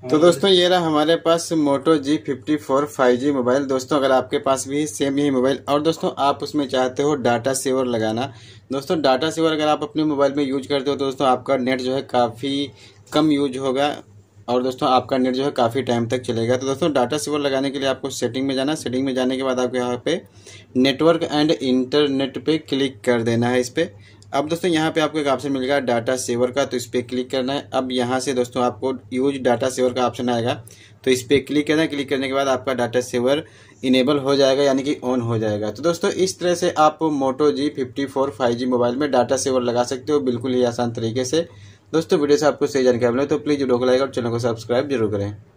तो हाँ, दोस्तों ये रहा हमारे पास Moto G fifty four five G mobile दोस्तों अगर आपके पास भी सेम यही मोबाइल और दोस्तों आप उसमें चाहते हो डाटा सेवर लगाना दोस्तों डाटा सेवर अगर आप अपने मोबाइल में यूज करते हो तो दोस्तों आपका नेट जो है काफ़ी कम यूज होगा और दोस्तों आपका नेट जो है काफ़ी टाइम तक चलेगा तो दोस्तों डाटा सेवर लगाने के लिए आपको सेटिंग में जाना सेटिंग में जाने के बाद आपको यहाँ पे नेटवर्क एंड इंटरनेट पे क्लिक कर देना है इस पर अब दोस्तों यहाँ पे आपको एक ऑप्शन मिलेगा डाटा सेवर का तो इस पर क्लिक करना है अब यहाँ से दोस्तों आपको यूज डाटा सेवर का ऑप्शन आएगा तो इस पर क्लिक करना है क्लिक करने के बाद आपका डाटा सेवर इनेबल हो जाएगा यानी कि ऑन हो जाएगा तो दोस्तों इस तरह से आप Moto G fifty four five G mobile में डाटा सेवर लगा सकते हो बिल्कुल ही आसान तरीके से दोस्तों वीडियो से आपको सही जानकारी मिले तो प्लीज़ वीडियो को लाइक और चैनल को सब्सक्राइब जरूर करें